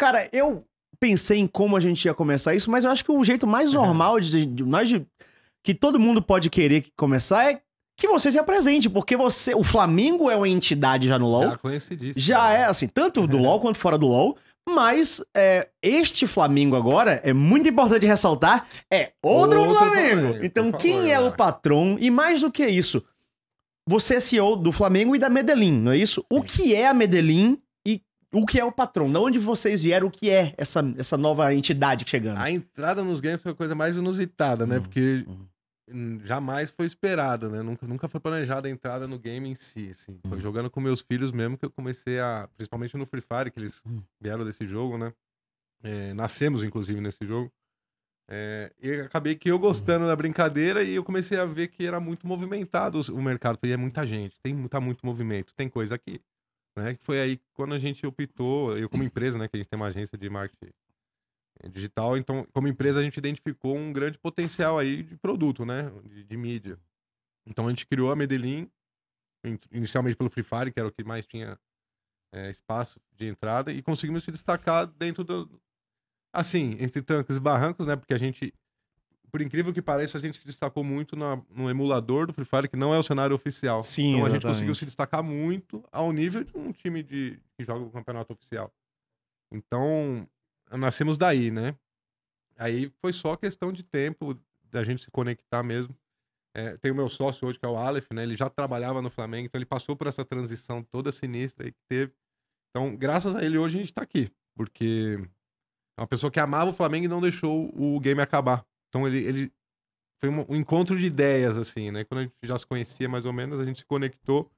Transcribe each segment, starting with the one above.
Cara, eu pensei em como a gente ia começar isso, mas eu acho que o jeito mais normal de, de, nós de, que todo mundo pode querer começar é que você se apresente, porque você, o Flamengo é uma entidade já no LoL. Já disso. Já cara. Né? é assim, tanto do é. LoL quanto fora do LoL. Mas é, este Flamengo agora, é muito importante ressaltar, é outro, outro Flamengo. Flamengo. Então, quem é cara. o patrão? E mais do que isso, você é CEO do Flamengo e da Medellín, não é isso? O que é a Medellín o que é o patrão? De onde vocês vieram? O que é essa, essa nova entidade chegando? A entrada nos games foi a coisa mais inusitada, né? Uhum, Porque uhum. jamais foi esperada, né? Nunca, nunca foi planejada a entrada no game em si. Assim. Uhum. Foi jogando com meus filhos mesmo que eu comecei a. Principalmente no Free Fire, que eles uhum. vieram desse jogo, né? É, nascemos, inclusive, nesse jogo. É, e acabei que eu uhum. gostando da brincadeira e eu comecei a ver que era muito movimentado o mercado. Falei, é muita gente, tem tá muito movimento, tem coisa aqui né? Que foi aí quando a gente optou, eu como empresa, né, que a gente tem uma agência de marketing digital, então como empresa a gente identificou um grande potencial aí de produto, né, de, de mídia. Então a gente criou a Medellín inicialmente pelo Free Fire, que era o que mais tinha é, espaço de entrada e conseguimos se destacar dentro do assim, entre trancos e barrancos, né, porque a gente por incrível que pareça, a gente se destacou muito na, no emulador do Free Fire, que não é o cenário oficial. Sim, então exatamente. a gente conseguiu se destacar muito ao nível de um time de, que joga o campeonato oficial. Então, nascemos daí, né? Aí foi só questão de tempo da gente se conectar mesmo. É, tem o meu sócio hoje, que é o Aleph, né? Ele já trabalhava no Flamengo, então ele passou por essa transição toda sinistra aí que teve. Então, graças a ele, hoje a gente tá aqui. Porque é uma pessoa que amava o Flamengo e não deixou o game acabar. Então ele, ele foi um, encontro de ideias, assim, né? Quando a gente já se conhecia mais ou menos, a gente se conectou.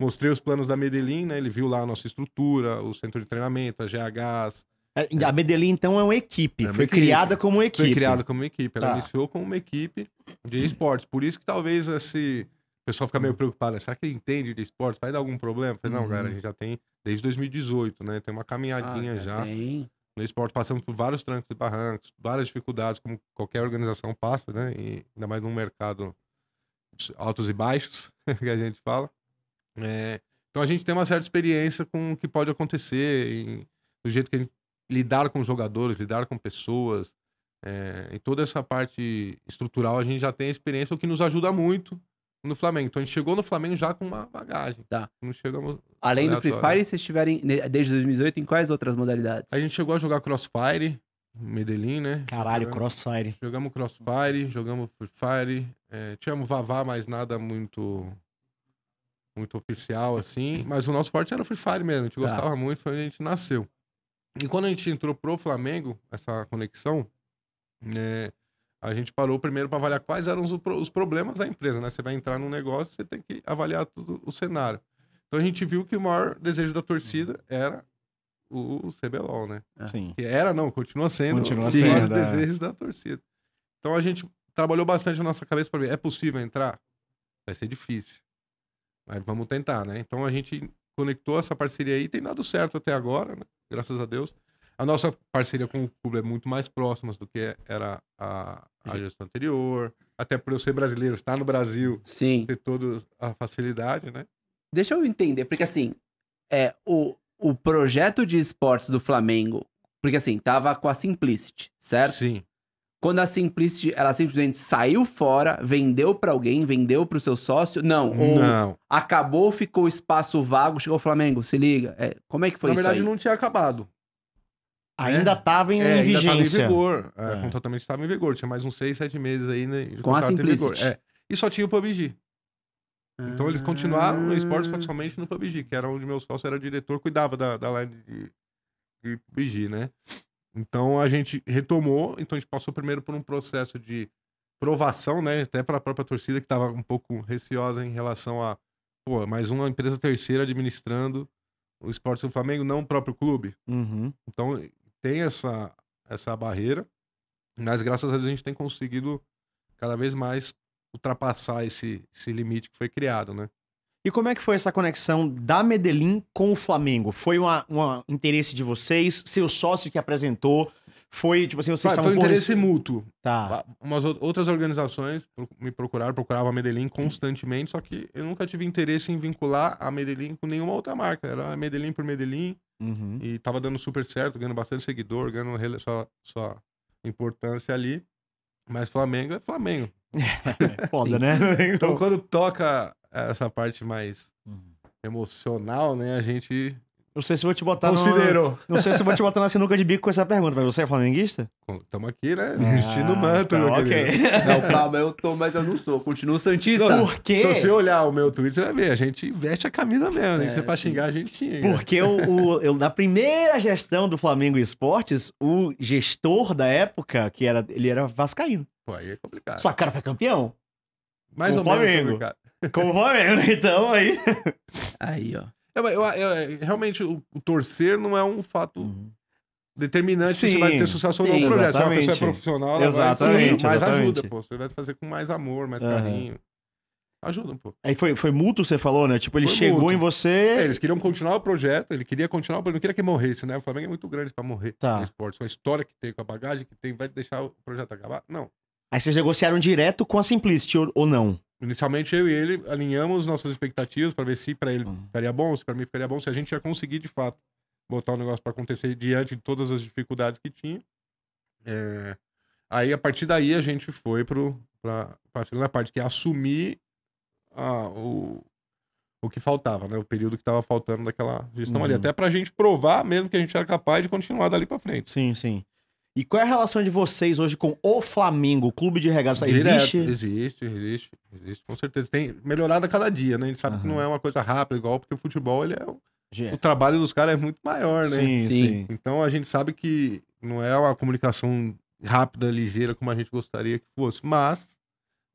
Mostrei os planos da Medellín, né? Ele viu lá a nossa estrutura, o centro de treinamento, a GHs. É, é. A, Medellín, então, é uma equipe. É uma foi equipe. criada como uma equipe. Foi criada como uma equipe. Ela tá. iniciou como uma equipe de esportes. Por isso que talvez esse o pessoal fica meio preocupado. Né? Será que ele entende de esportes? Vai dar algum problema? falei, não, uhum. a gente já tem desde 2018, né? Tem uma caminhadinha ah, já. Tem no esporte passamos por vários trancos e barrancos, várias dificuldades, como qualquer organização passa, né? E ainda mais num mercado altos e baixos, que a gente fala. É, então a gente tem uma certa experiência com o que pode acontecer, em, do jeito que a gente lidar com jogadores, lidar com pessoas. É, toda essa parte estrutural a gente já tem a experiência, o que nos ajuda muito no Flamengo. Então a gente chegou no Flamengo já com uma bagagem. Tá. Não chegamos. Além do Free Fire, vocês estiverem desde 2018 em quais outras modalidades? A gente chegou a jogar Crossfire, Medellín, né? Caralho, jogamos, Crossfire. Jogamos Crossfire, jogamos Free Fire. É, tínhamos Vavá, mas nada muito muito oficial, assim. Mas o nosso forte era o Free Fire mesmo. A gente tá. gostava muito, foi onde a gente nasceu. E quando a gente entrou pro Flamengo, essa conexão, né? a gente parou primeiro para avaliar quais eram os, os, problemas da empresa, né? Você vai entrar num negócio, você tem que avaliar todo o cenário. Então a gente viu que o maior desejo da torcida era o CBLOL, né? É. Sim. Que era, não, continua sendo continua os maiores é. desejos da torcida. Então a gente trabalhou bastante a nossa cabeça para ver, é possível entrar? Vai ser difícil. Mas vamos tentar, né? Então a gente conectou essa parceria aí, tem dado certo até agora, né? Graças a Deus. A nossa parceria com o público é muito mais próxima do que era a, a gestão anterior. Até por eu ser brasileiro, estar no Brasil, Sim. ter toda a facilidade, né? Deixa eu entender, porque assim, é, o, o projeto de esportes do Flamengo, porque assim, tava com a Simplicity, certo? Sim. Quando a Simplicity, ela simplesmente saiu fora, vendeu para alguém, vendeu para o seu sócio? Não. não. acabou, ficou espaço vago, chegou o Flamengo, se liga. É, como é que foi Na isso? Na verdade, aí? não tinha acabado. Ainda estava é. em, é, vigência. Ainda estava em vigor. É. O é. contrato estava em vigor. Tinha mais uns 6, 7 meses aí. Né, com a Simplicity. É. E só tinha o PUBG. Então eles continuaram no esportes, ah. principalmente no PUBG, que era onde meu sócio era diretor, cuidava da, da line de, de PUBG, né? Então a gente retomou, então a gente passou primeiro por um processo de provação, né? Até para a própria torcida que estava um pouco receosa em relação a, pô, mais uma empresa terceira administrando o esporte do Flamengo, não o próprio clube. Uhum. Então tem essa, essa barreira, mas graças a Deus a gente tem conseguido cada vez mais ultrapassar esse, esse limite que foi criado, né? E como é que foi essa conexão da Medellín com o Flamengo? Foi um interesse de vocês? Seu sócio que apresentou? Foi, tipo assim, vocês Vai, estavam... Foi um interesse mútuo. Tá. Umas outras organizações me procuraram, procurava a Medellín constantemente, só que eu nunca tive interesse em vincular a Medellín com nenhuma outra marca. Era Medellín por Medellín, Uhum. E tava dando super certo, ganhando bastante seguidor, ganhando sua, sua importância ali. Mas Flamengo é Flamengo. É, foda, né? Então, então, quando toca essa parte mais uhum. emocional, né? A gente não sei se vou te botar. Considerou. No... Não sei se vou te botar na sinuca de bico com essa pergunta, mas você é flamenguista? Estamos aqui, né? Ah, Vestindo o manto, tá, Ok. Não, calma, eu tô, mas eu não sou. Continuo Santista. Não, Por quê? Se você olhar o meu Twitter, você vai ver. A gente veste a camisa mesmo, né? É, você pra xingar, a gente xinga. Porque eu, o, eu, na primeira gestão do Flamengo Esportes, o gestor da época, que era, ele era Vascaíno. Pô, aí é complicado. Sua cara foi campeão? Mais ou, menos menos. Como o Flamengo, então aí. Aí, ó. É, eu, eu, é, realmente, o, o, torcer não é um fato uhum. determinante sim, se vai ter sucesso ou não no projeto. Se uma pessoa é profissional, exatamente, vai, sim, mas ajuda, pô. Você vai fazer com mais amor, mais uhum. carinho. Ajuda um pouco. Aí foi, foi mútuo, você falou, né? Tipo, ele foi chegou mútuo. em você. É, eles queriam continuar o projeto, ele queria continuar, projeto, não queria que morresse, né? O Flamengo é muito grande pra morrer tá. no esporte. Com a história que tem, com a bagagem que tem, vai deixar o projeto acabar? Não. Aí vocês negociaram direto com a Simplicity ou não? Inicialmente eu e ele alinhamos nossas expectativas para ver se para ele uhum. ficaria bom, se para mim ficaria bom, se a gente ia conseguir de fato botar o um negócio para acontecer diante de todas as dificuldades que tinha. É... Aí a partir daí a gente foi para a segunda parte que é assumir a, o, o que faltava, né? O período que estava faltando daquela gestão uhum. ali, até para a gente provar mesmo que a gente era capaz de continuar dali para frente. Sim, sim. E qual é a relação de vocês hoje com o Flamengo, o clube de regatas? Existe? Existe, existe, existe, com certeza. Tem melhorado a cada dia, né? A gente sabe uhum. que não é uma coisa rápida igual, porque o futebol, ele é... Yeah. O trabalho dos caras é muito maior, né? Sim, sim, sim. Então a gente sabe que não é uma comunicação rápida, ligeira, como a gente gostaria que fosse. Mas,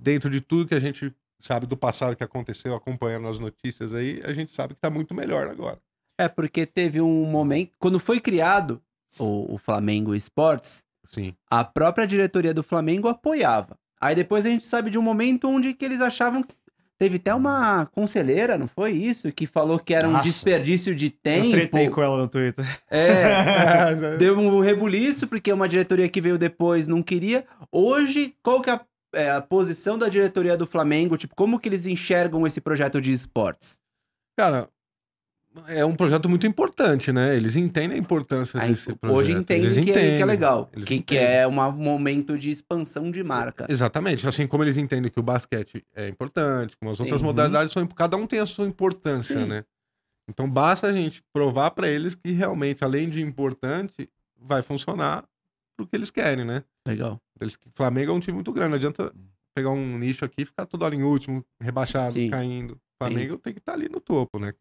dentro de tudo que a gente sabe do passado que aconteceu, acompanhando as notícias aí, a gente sabe que tá muito melhor agora. É, porque teve um momento. Quando foi criado, o, o Flamengo Esportes, Sim. a própria diretoria do Flamengo apoiava. Aí depois a gente sabe de um momento onde que eles achavam que Teve até uma conselheira, não foi isso? Que falou que era um Nossa, desperdício de tempo. Eu tretei com ela no Twitter. É, é. deu um rebuliço, porque uma diretoria que veio depois não queria. Hoje, qual que é a, é, a posição da diretoria do Flamengo? Tipo, como que eles enxergam esse projeto de esportes? Cara, é um projeto muito importante, né? Eles entendem a importância desse projeto. Hoje entendem, é é que, entendem. É, que, É, legal, que, que é um momento de expansão de marca. Exatamente, então, assim como eles entendem que o basquete é importante, como as Sim. outras modalidades são, cada um tem a sua importância, Sim. né? Então basta a gente provar para eles que realmente, além de importante, vai funcionar pro que eles querem, né? Legal. Eles, Flamengo é um time muito grande, não adianta pegar um nicho aqui e ficar toda hora em último, rebaixado, Sim. caindo. Flamengo Sim. tem que estar tá ali no topo, né?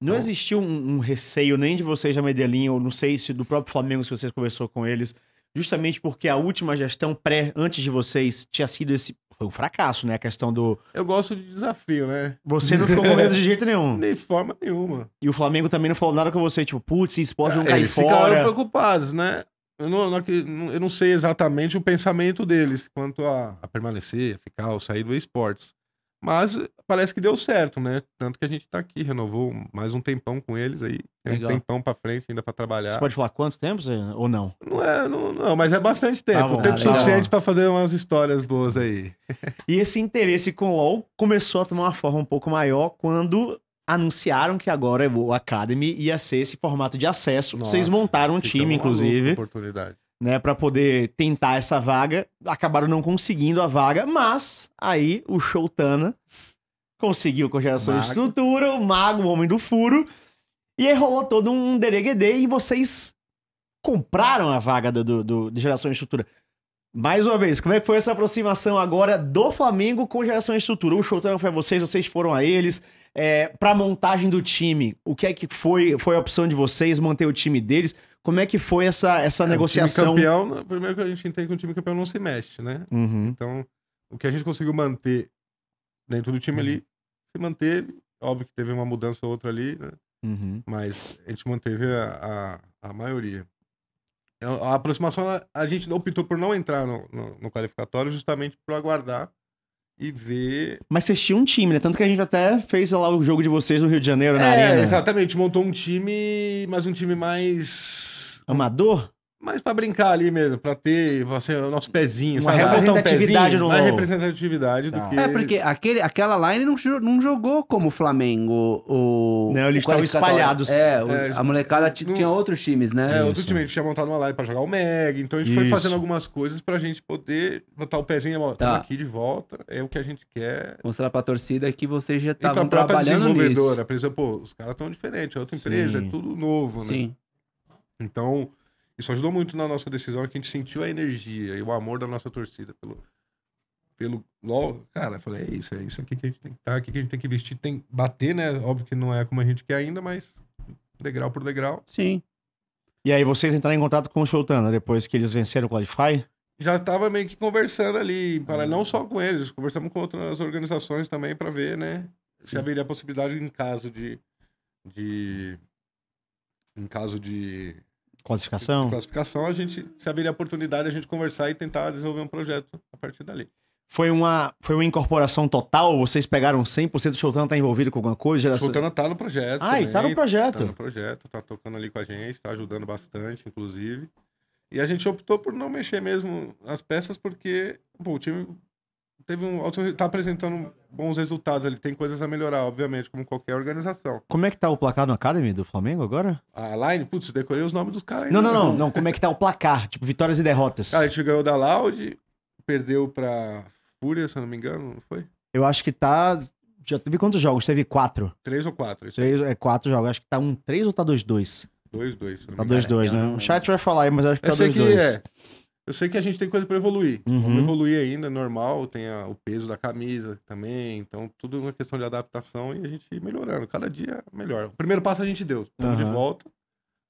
Não existiu um, um, receio nem de vocês da Medellín, ou não sei se do próprio Flamengo, se vocês conversou com eles, justamente porque a última gestão pré, antes de vocês, tinha sido esse. Foi um fracasso, né? A questão do. Eu gosto de desafio, né? Você não ficou com medo de jeito nenhum. De forma nenhuma. E o Flamengo também não falou nada com você, tipo, putz, isso pode não é, cair eles fora. Ficaram preocupados, né? Eu não, eu não sei exatamente o pensamento deles quanto a, a permanecer, ficar ou sair do esportes. Mas eh, parece que deu certo, né? Tanto que a gente tá aqui, renovou mais um tempão com eles aí. Tem Legal. um tempão pra frente ainda pra trabalhar. Você pode falar quanto tempo ou não? Não é, não, não, mas é bastante tá tempo. Tá tempo suficiente para fazer umas histórias boas aí. E esse interesse com LoL começou a tomar uma forma um pouco maior quando anunciaram que agora o Academy ia ser esse formato de acesso. Nossa, Vocês montaram um time, inclusive. Oportunidade né, para poder tentar essa vaga, acabaram não conseguindo a vaga, mas aí o Showtana conseguiu com geração de estrutura, o mago, o homem do furo, e aí rolou todo um dereguedê e vocês compraram a vaga do, do, de geração de estrutura. Mais uma vez, como é que foi essa aproximação agora do Flamengo com geração de estrutura? O Showtime foi a vocês, vocês foram a eles. É, pra montagem do time, o que é que foi? Foi a opção de vocês manter o time deles? Como é que foi essa, essa é, negociação? O time campeão, né, primeiro que a gente entende que o time campeão não se mexe, né? Uhum. Então, o que a gente conseguiu manter dentro do time uhum. ali, se manteve. Óbvio que teve uma mudança ou outra ali, né? Uhum. Mas a gente manteve a, a, a maioria. É, a aproximação, a gente optou por não entrar no, no, no qualificatório justamente para aguardar e ver. Mas vocês tinham um time, né? Tanto que a gente até fez lá o jogo de vocês no Rio de Janeiro, na é, Arena. Exatamente, montou um time, mas um time mais. Amador? Mas para brincar ali mesmo, para ter assim, o nosso pezinho, uma sabe? representatividade um pezinho, no... mais representatividade tá. do que É porque aquele, aquela line não, não jogou como o Flamengo, o Não, eles estavam espalhados. É, o, é, a molecada tinha outros times, né? É, outro time tinha montado uma line para jogar o Meg, então a gente Isso. foi fazendo algumas coisas pra gente poder botar o pezinho ó, tá. aqui de volta, é o que a gente quer. Mostrar pra torcida que vocês já estavam então, trabalhando nisso. A empresa, pô, os caras estão diferentes, é outra empresa, Sim. é tudo novo, né? Sim. Então, isso ajudou muito na nossa decisão, é que a gente sentiu a energia e o amor da nossa torcida pelo, pelo logo cara, eu falei, é isso, é isso aqui que a gente tem que estar, tá, aqui que a gente tem que vestir, tem bater, né? Óbvio que não é como a gente quer ainda, mas degrau por degrau. Sim. E aí vocês entraram em contato com o Showtana né? depois que eles venceram o Qualify? Já estava meio que conversando ali, para ah. não só com eles, conversamos com outras organizações também para ver, né? Sim. Se haveria possibilidade em caso de, de em caso de Classificação? De classificação, a gente, se haveria oportunidade, a gente conversar e tentar desenvolver um projeto a partir dali. Foi uma, foi uma incorporação total? Vocês pegaram 100%? do Sultana tá envolvido com alguma coisa? Geração... Sultana tá no projeto. Ah, também, tá no projeto. Tá no projeto, tá tocando ali com a gente, tá ajudando bastante, inclusive. E a gente optou por não mexer mesmo as peças, porque o time teve um, tá apresentando bons resultados ele Tem coisas a melhorar, obviamente, como qualquer organização. Como é que tá o placar no Academy do Flamengo agora? A Line, putz, decorei os nomes dos caras. Não, não, não, não, Como é que tá o placar? Tipo, vitórias e derrotas. Cara, a gente ganhou da Loud, perdeu pra Fúria, se eu não me engano, não foi? Eu acho que tá. Já teve quantos jogos? Teve quatro. Três ou quatro? Três, é quatro jogos. Acho que tá um três ou tá dois, dois? dois dois Tá dois dois né? É. O chat vai falar aí, mas acho que tá dois dois É. Eu sei que a gente tem coisa para evoluir. Uhum. Vamos evoluir ainda, é normal, tem a, o peso da camisa também. Então, tudo é uma questão de adaptação e a gente ir melhorando. Cada dia melhor. O primeiro passo a gente deu. Estamos uhum. de volta.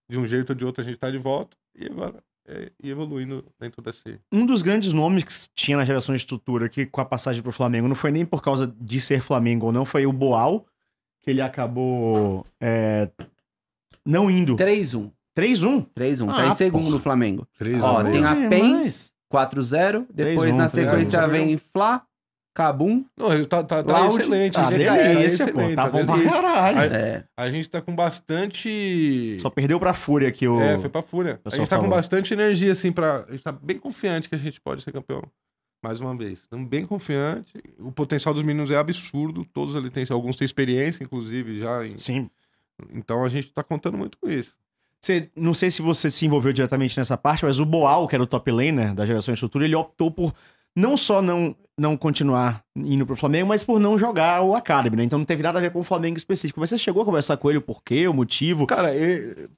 De um jeito ou de outro a gente está de volta. E agora é, e evoluindo dentro desse. Um dos grandes nomes que tinha na geração de estrutura que com a passagem para o Flamengo não foi nem por causa de ser Flamengo ou não, foi o Boal, que ele acabou é, não indo. 3-1. 3-1? 3-1. tá ah, em segundo porra. o Flamengo. 3-1. Ó, tem a PEN, 4-0. É, depois, na sequência, vem Flá, Cabum. Não, tá, tá, tá Loud, excelente. Tá, tá delícia, tá excelente, pô. Tá, tá bom delícia. pra caralho. É. A, a, gente tá com bastante... Só perdeu pra Fúria aqui o... É, foi pra Fúria. A gente tá falou. com bastante energia, assim, pra... A gente tá bem confiante que a gente pode ser campeão. Mais uma vez. Estamos bem confiante. O potencial dos meninos é absurdo. Todos ali têm... Alguns têm experiência, inclusive, já em... Sim. Então a gente tá contando muito com isso. Você, não sei se você se envolveu diretamente nessa parte, mas o Boal, que era o top laner né, da geração de estrutura, ele optou por não só não, não continuar indo pro Flamengo, mas por não jogar o Academy, né? Então não teve nada a ver com o Flamengo específico. Mas você chegou a conversar com ele o porquê, o motivo? Cara, é,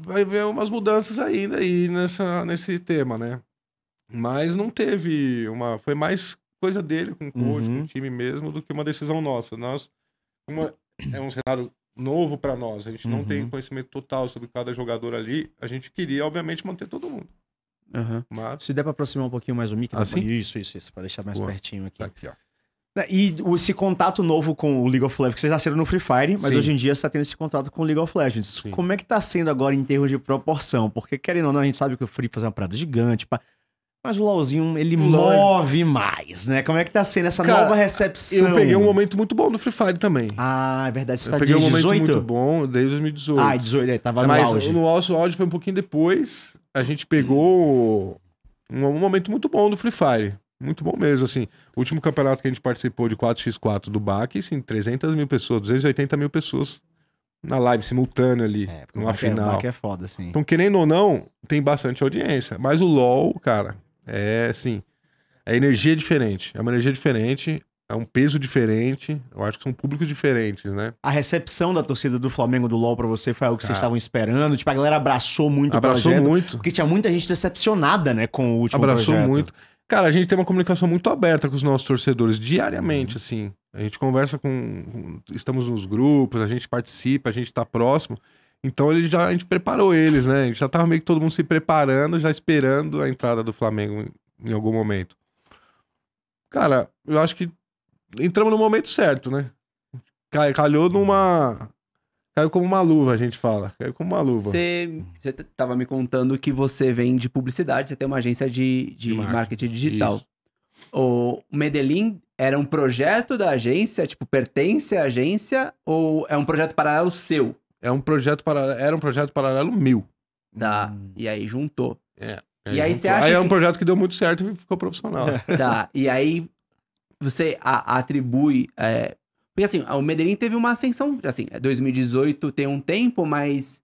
vai haver umas mudanças ainda aí nessa, nesse tema, né? Mas não teve uma. Foi mais coisa dele com o coach, uhum. com o uhum. time mesmo, do que uma decisão nossa. Nós. Uma, é um cenário novo para nós, a gente uhum. não tem uhum. conhecimento total sobre cada jogador ali, a gente queria, obviamente, manter todo mundo. Uhum. Mas... Se der para aproximar um pouquinho mais o mic, assim? Pra... Isso, isso, isso, para deixar mais Boa. pertinho aqui. Tá aqui né, e esse contato novo com o League of Legends, que vocês nasceram no Free Fire, mas Sim. hoje em dia você está tendo esse contato com o League of Legends. Sim. Como é que está sendo agora em termos de proporção? Porque, querendo ou não, a gente sabe que o Free faz uma parada gigante, pá, mas o LoLzinho, ele LOL. move mais, né? Como é que tá sendo essa Cara, nova recepção? Eu peguei um momento muito bom do Free Fire também. Ah, é verdade. Você eu tá peguei um momento muito bom desde 2018. Ah, 18, aí é, tava é, Mas no auge. No o auge foi um pouquinho depois. A gente pegou um, um, momento muito bom do Free Fire. Muito bom mesmo, assim. O último campeonato que a gente participou de 4x4 do BAC, assim, 300 mil pessoas, 280 mil pessoas na live simultânea ali, é, numa final. É, o BAC é foda, assim. Então, querendo ou não, tem bastante audiência. Mas o LoL, cara, é assim. A energia é diferente. É uma energia diferente, é um peso diferente. Eu acho que são públicos diferentes, né? A recepção da torcida do Flamengo do LoL para você foi algo que ah. vocês estavam esperando? Tipo, a galera abraçou muito abraçou o projeto. Abraçou muito. Porque tinha muita gente decepcionada, né, com o último abraçou projeto. Abraçou muito. Cara, a gente tem uma comunicação muito aberta com os nossos torcedores diariamente, uhum. assim. A gente conversa com, com, Estamos nos grupos, a gente participa, a gente está próximo. Então ele já, a gente preparou eles, né? A gente já tava meio que todo mundo se preparando, já esperando a entrada do Flamengo em, em algum momento. Cara, eu acho que entramos no momento certo, né? Calhou numa. Caiu como uma luva, a gente fala. Caiu como uma luva. Você estava me contando que você vem de publicidade, você tem uma agência de, de, de marketing, marketing, digital. Isso. O Medellín era um projeto da agência, tipo, pertence à agência, ou é um projeto paralelo seu? É um projeto para era um projeto paralelo mil. Tá. Hum. E aí juntou. É. e aí você acha. Aí é um projeto que deu muito certo e ficou profissional. É. Tá. E aí você a, atribui. É... Porque assim, o Medellín teve uma ascensão. Assim, 2018 é tem um tempo, mas.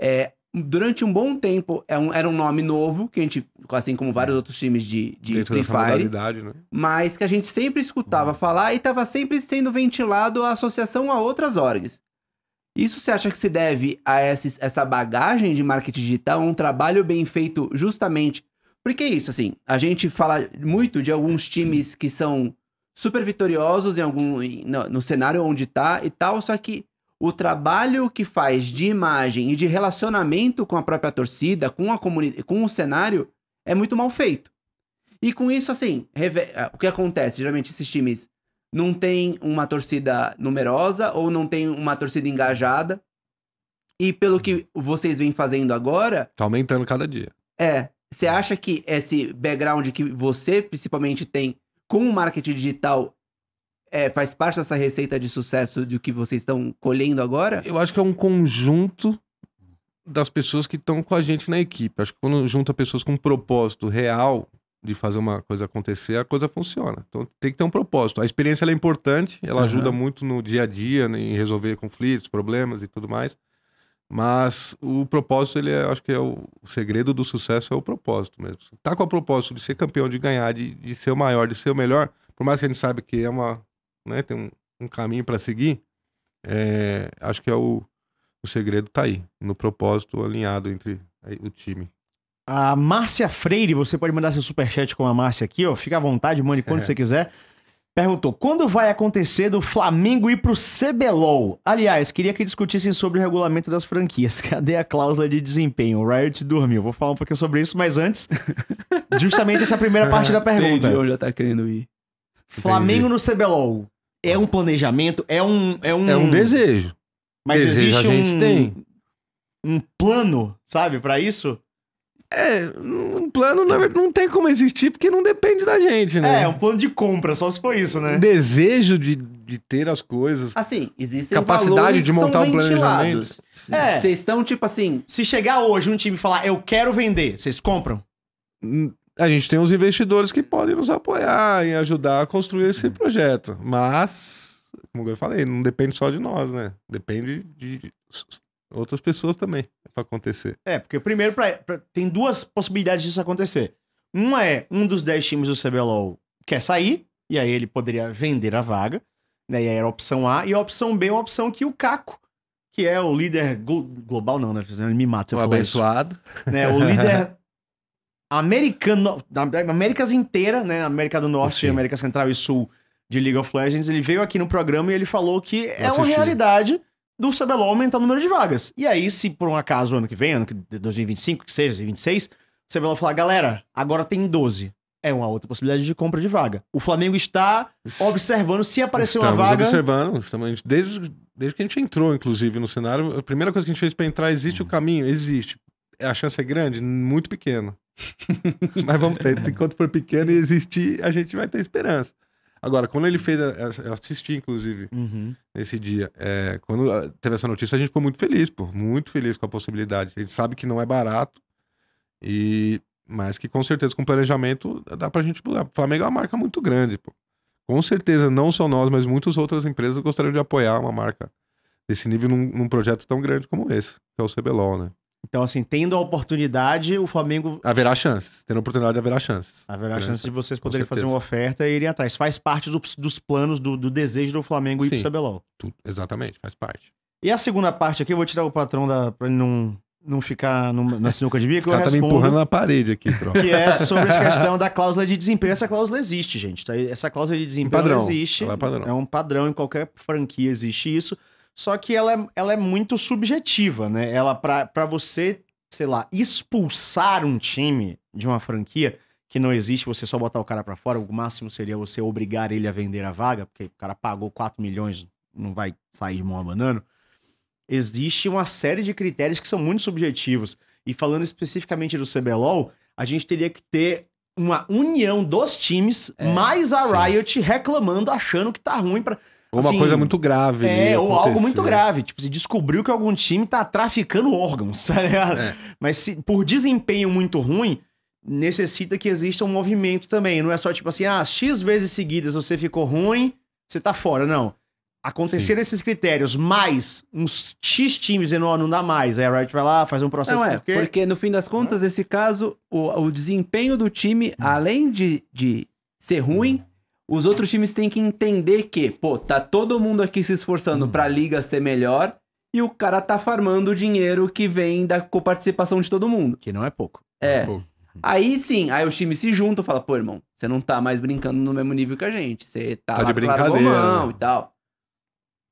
É, durante um bom tempo é um, era um nome novo, que a gente, assim como vários outros times de, de Dentro Free Fire, né? mas que a gente sempre escutava uhum. falar e estava sempre sendo ventilado a associação a outras orgs. Isso você acha que se deve a esses, essa bagagem de marketing digital, um trabalho bem feito justamente? Porque é isso, assim, a gente fala muito de alguns times que são super vitoriosos em algum no, no cenário onde está e tal, só que o trabalho que faz de imagem e de relacionamento com a própria torcida, com a comunidade, com o cenário é muito mal feito. E com isso, assim, ah, o que acontece? Geralmente esses times não tem uma torcida numerosa ou não tem uma torcida engajada. E pelo que vocês vêm fazendo agora. Tá aumentando cada dia. É. Você acha que esse background que você principalmente tem com o marketing digital é, faz parte dessa receita de sucesso do que vocês estão colhendo agora? Eu acho que é um conjunto das pessoas que estão com a gente na equipe. Acho que quando junta pessoas com um propósito real, de fazer uma coisa acontecer, a coisa funciona. Então tem que ter um propósito. A experiência é importante, ela uhum. ajuda muito no dia a dia, né, em resolver conflitos, problemas e tudo mais. Mas o propósito, ele é, acho que é o, o, segredo do sucesso é o propósito mesmo. Tá com o propósito de ser campeão, de ganhar, de, de ser o maior, de ser o melhor, por mais que a gente saiba que é uma, né, tem um, um caminho para seguir, é, acho que é o, o segredo tá aí, no propósito alinhado entre é, o time. A Márcia Freire, você pode mandar seu superchat com a Márcia aqui, ó. Fica à vontade, mande quando é. você quiser. Perguntou: quando vai acontecer do Flamengo ir pro CBLOL? Aliás, queria que discutissem sobre o regulamento das franquias. Cadê a cláusula de desempenho? O Riot dormiu. Vou falar um pouquinho sobre isso, mas antes, justamente essa primeira parte da pergunta. Entendi, já tá querendo ir. Flamengo Entendi. no CBLOL é um planejamento, é um. É um, é um desejo. Mas desejo existe a gente um... tem um plano, sabe, para isso? É, um plano na verdade, não tem como existir porque não depende da gente, né? É, é, um plano de compra, só se for isso, né? Desejo de, de ter as coisas. Assim, existem capacidade de montar um planejamento. É. É. Vocês é. estão tipo assim, se chegar hoje um time falar, eu quero vender, vocês compram? Hum, a gente tem os investidores que podem nos apoiar e ajudar a construir esse projeto, mas como eu falei, não depende só de nós, né? Depende de outras pessoas também para acontecer. É, porque primeiro pra, pra, tem duas possibilidades disso acontecer. Uma é um dos 10 times do CBLOL quer sair, e aí ele poderia vender a vaga, né? E aí era a opção A, e a opção B é uma opção que o Caco, que é o líder glo global, não, né? Ele me mata se eu falar abençoado. Isso, né? O líder americano, da Américas inteira, né? América do Norte, América Central e Sul de League of Legends, ele veio aqui no programa e ele falou que é uma realidade do CBLOL aumentar o número de vagas. E aí, se por um acaso, ano que vem, ano que 2025, que seja, 2026, o CBLOL falar, galera, agora tem 12. É uma outra possibilidade de compra de vaga. O Flamengo está observando se aparecer estamos uma vaga. Observando, estamos desde, desde que a gente entrou, inclusive, no cenário. A primeira coisa que a gente fez para entrar, existe o hum. caminho? Existe. A chance é grande? Muito pequena. Mas vamos ter, enquanto for pequeno e existir, a gente vai ter esperança. Agora, quando ele fez. Eu assisti, inclusive, uhum. nesse dia. É, quando ah, teve essa notícia, a gente ficou muito feliz, pô. Muito feliz com a possibilidade. A gente sabe que não é barato. E. Mas que com certeza, com planejamento, dá pra gente. O Flamengo é uma marca muito grande, pô. Com certeza, não só nós, mas muitas outras empresas gostariam de apoiar uma marca desse nível num, num projeto tão grande como esse, que é o CBLOL, né? Então, assim, tendo a oportunidade, o Flamengo. Haverá chances. Tendo a oportunidade, haverá chances. Haverá chances de vocês poderem fazer uma oferta e irem atrás. Faz parte do, dos planos, do, do, desejo do Flamengo ir Sim, pro CBLOL. Tudo, exatamente, faz parte. E a segunda parte aqui, eu vou tirar o patrão da, pra ele não, não ficar numa, na sinuca de bico. O cara tá me empurrando na parede aqui, troca. Que é sobre a questão da cláusula de desempenho. Essa cláusula existe, gente. Tá? Essa cláusula de desempenho um padrão, existe. É, padrão. é um padrão, em qualquer franquia existe isso. Só que ela é, ela é muito subjetiva, né? Ela, para você, sei lá, expulsar um time de uma franquia que não existe, você só botar o cara para fora, o máximo seria você obrigar ele a vender a vaga, porque o cara pagou 4 milhões, não vai sair de mão a banana. Existe uma série de critérios que são muito subjetivos. E falando especificamente do CBLOL, a gente teria que ter uma união dos times, é, mais a Riot sim. reclamando, achando que tá ruim para ou uma assim, coisa muito grave. É, ou algo muito grave. Tipo, se descobriu que algum time tá traficando órgãos, tá ligado? É. Mas se, por desempenho muito ruim, necessita que exista um movimento também. Não é só tipo assim, ah, X vezes seguidas você ficou ruim, você tá fora. Não. Aconteceram esses critérios, mais uns X times dizendo, ó, oh, não dá mais. Aí a Riot vai lá, faz um processo. Não, é, porque... porque no fim das contas, ah. esse caso, o, o desempenho do time, hum. além de, de ser ruim, hum os outros times têm que entender que, pô, tá todo mundo aqui se esforçando uhum. pra liga ser melhor e o cara tá farmando o dinheiro que vem da coparticipação de todo mundo. Que não é pouco. É. é pouco. Hum. Aí sim, aí os times se juntam e falam, pô, irmão, você não tá mais brincando no mesmo nível que a gente. Você tá, tá de brincadeira né? e tal.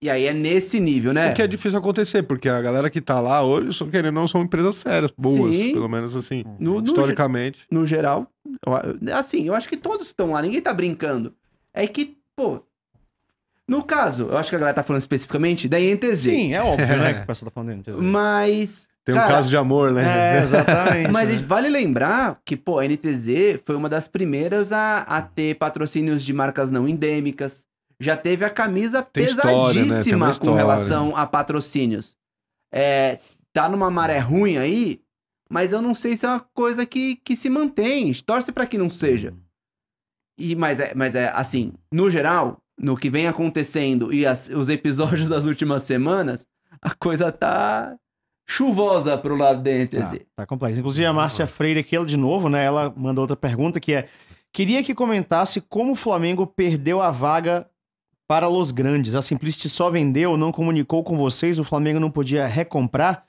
E aí é nesse nível, né? O que é difícil acontecer, porque a galera que tá lá hoje, só querendo não, são empresas sérias, boas, Sim. pelo menos assim, no, historicamente. No, no geral, assim, eu acho que todos estão lá, ninguém tá brincando. É que, pô. No caso, eu acho que a galera tá falando especificamente da INTZ. Sim, é óbvio, né? Que o pessoal tá falando da INTZ. Mas. Tem um caso de amor, né? É, exatamente. Mas né? vale lembrar que, pô, a NTZ foi uma das primeiras a, a ter patrocínios de marcas não endêmicas. Já teve a camisa Tem pesadíssima história, né? com relação a patrocínios. É, tá numa maré ruim aí, mas eu não sei se é uma coisa que, que se mantém. Torce para que não seja. Hum. E, mas, é, mas é assim, no geral, no que vem acontecendo e as, os episódios das últimas semanas, a coisa tá chuvosa pro lado da êntese. Tá, ah, tá complexo. Inclusive, a Márcia Freire aqui, ela de novo, né? Ela mandou outra pergunta que é: queria que comentasse como o Flamengo perdeu a vaga para Los Grandes. A Simplicity só vendeu, não comunicou com vocês, o Flamengo não podia recomprar.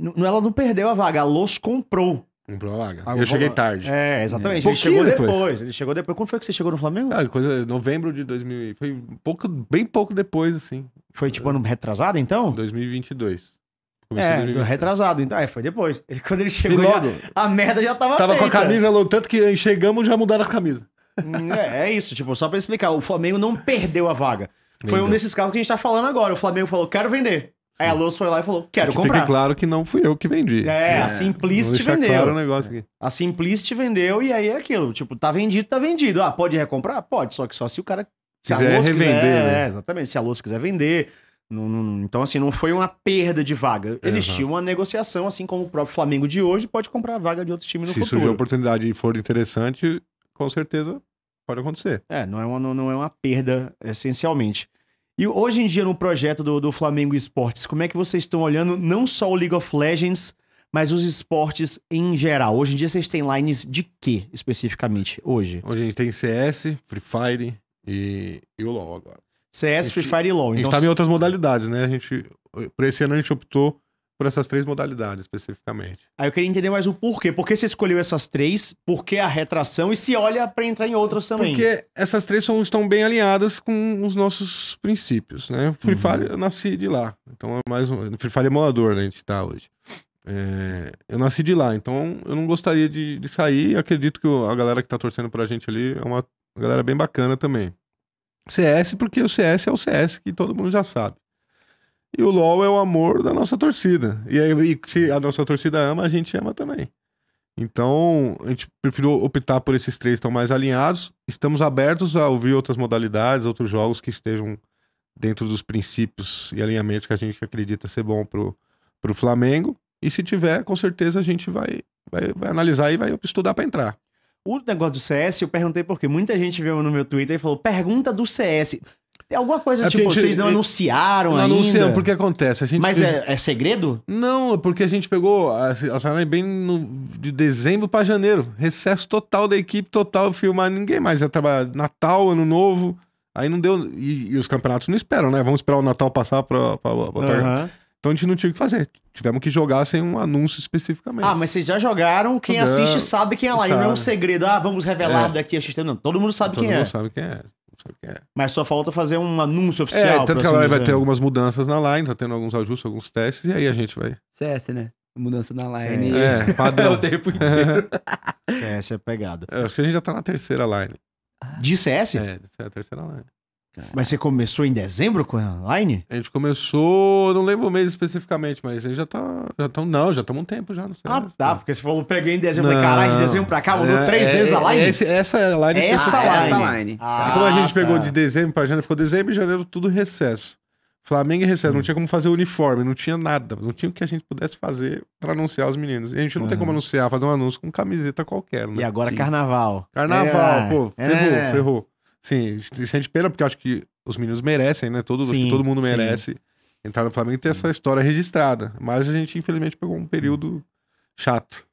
N ela não perdeu a vaga, a Los comprou. Comprou uma vaga. Ah, eu cheguei tarde. É, exatamente. É. Ele chegou depois. depois. Ele chegou depois. Quando foi que você chegou no Flamengo? Ah, coisa, é novembro de 2000. Foi pouco, bem pouco depois, assim. Foi tipo ano retrasado, então? 2022. Começou é, retrasado, então. É, foi depois. Ele, quando ele chegou, logo, já, a merda já tava Tava feita. com a camisa, tanto que chegamos já mudaram a camisa. Hum, é, é isso, tipo, só pra explicar. O Flamengo não perdeu a vaga. Foi um desses casos que a gente tá falando agora. O Flamengo falou, quero vender. Aí a Lowe's foi lá e falou: quero que comprar. Fique claro que não fui eu que vendi. É, é. a Simplicity vendeu. Claro o negócio aqui. A Simplicity vendeu e aí é aquilo. Tipo, tá vendido, tá vendido. Ah, pode recomprar? Pode, só que só se o cara. Se quiser a revender. Quiser, né? é, exatamente. Se a Lowe's quiser vender. Não, não, então, assim, não foi uma perda de vaga. Existiu uhum. uma negociação, assim como o próprio Flamengo de hoje pode comprar a vaga de outros times no se futuro. Se surgir a oportunidade e for interessante, com certeza pode acontecer. É, não é uma, não, não é uma perda, essencialmente. E hoje em dia, no projeto do, do Flamengo Esportes, como é que vocês estão olhando não só o League of Legends, mas os esportes em geral? Hoje em dia vocês têm lines de quê especificamente hoje? Hoje a gente tem CS, Free Fire e, e o LoL agora. CS, gente, Free Fire e LoL. Então... A gente tava então tá em outras modalidades, né? A gente, pra esse ano a gente optou por essas três modalidades especificamente. Aí ah, eu queria entender mais o porquê. Por que você escolheu essas três? Por que a retração? E se olha para entrar em outras também? Porque essas três são, estão bem alinhadas com os nossos princípios, né? Free uhum. Fire, eu nasci de lá. Então é mais um... Free Fire é emulador, né? A gente está hoje. É, eu nasci de lá, então eu não gostaria de, de sair. Acredito que a galera que está torcendo para a gente ali é uma galera bem bacana também. CS, porque o CS é o CS que todo mundo já sabe. E o LOL é o amor da nossa torcida. E aí, se a nossa torcida ama, a gente ama também. Então, a gente preferiu optar por esses três que estão mais alinhados. Estamos abertos a ouvir outras modalidades, outros jogos que estejam dentro dos princípios e alinhamentos que a gente acredita ser bom pro, pro Flamengo. E se tiver, com certeza a gente vai, vai, vai analisar e vai estudar para entrar. O negócio do CS, eu perguntei porque muita gente veio no meu Twitter e falou: pergunta do CS. Tem é alguma coisa, é tipo, gente, vocês não é, anunciaram não ainda. Não anunciaram, porque acontece. A gente Mas é, é, segredo? Não, é porque a gente pegou a, a Sarney bem no, de dezembro para janeiro. Recesso total da equipe, total, filmar ninguém mais. ia trabalha Natal, Ano Novo. Aí não deu. E, e, os campeonatos não esperam, né? Vamos esperar o Natal passar pra. pra, pra, pra uhum. Então a gente não tinha o que fazer. Tivemos que jogar sem um anúncio especificamente. Ah, mas vocês já jogaram. Quem assiste sabe quem é lá. E não é um segredo. Ah, vamos revelar é. daqui a X tempo. Não, todo mundo sabe todo quem mundo é. Todo mundo sabe quem é. Porque... É. Mas só falta fazer um anúncio é, oficial. É, tanto que assim ela vai ter algumas mudanças na line, tá tendo alguns ajustes, alguns testes, e aí a gente vai. CS, né? Mudança na line. CS. É, padrão. É o tempo inteiro. CS é pegada. Eu acho que a gente já tá na terceira line. De CS? É, é a terceira line. Mas você começou em dezembro com a Line? A gente começou, não lembro o mês especificamente, mas a gente já tá. Já tão, não, já estamos um tempo já, não sei. Ah, mais, tá, porque você falou, peguei em dezembro, falei, caralho, de dezembro pra cá, mudou é, três é, vezes a é Line? Esse, essa Line é essa, line. essa line. Ah, Como a gente tá. pegou de dezembro pra janeiro, ficou dezembro e janeiro tudo recesso. Flamengo e Recesso, hum. não tinha como fazer uniforme, não tinha nada, não tinha o que a gente pudesse fazer para anunciar os meninos. E a gente não uhum. tem hum. como anunciar, fazer um anúncio com camiseta qualquer, né? E agora Sim. carnaval. Carnaval, é, pô, é, ferrou, é. ferrou. Sim, sente pena, porque eu acho que os meninos merecem, né? Todo, sim, todo mundo merece sim. entrar no Flamengo e ter essa história registrada. Mas a gente, infelizmente, pegou um período chato.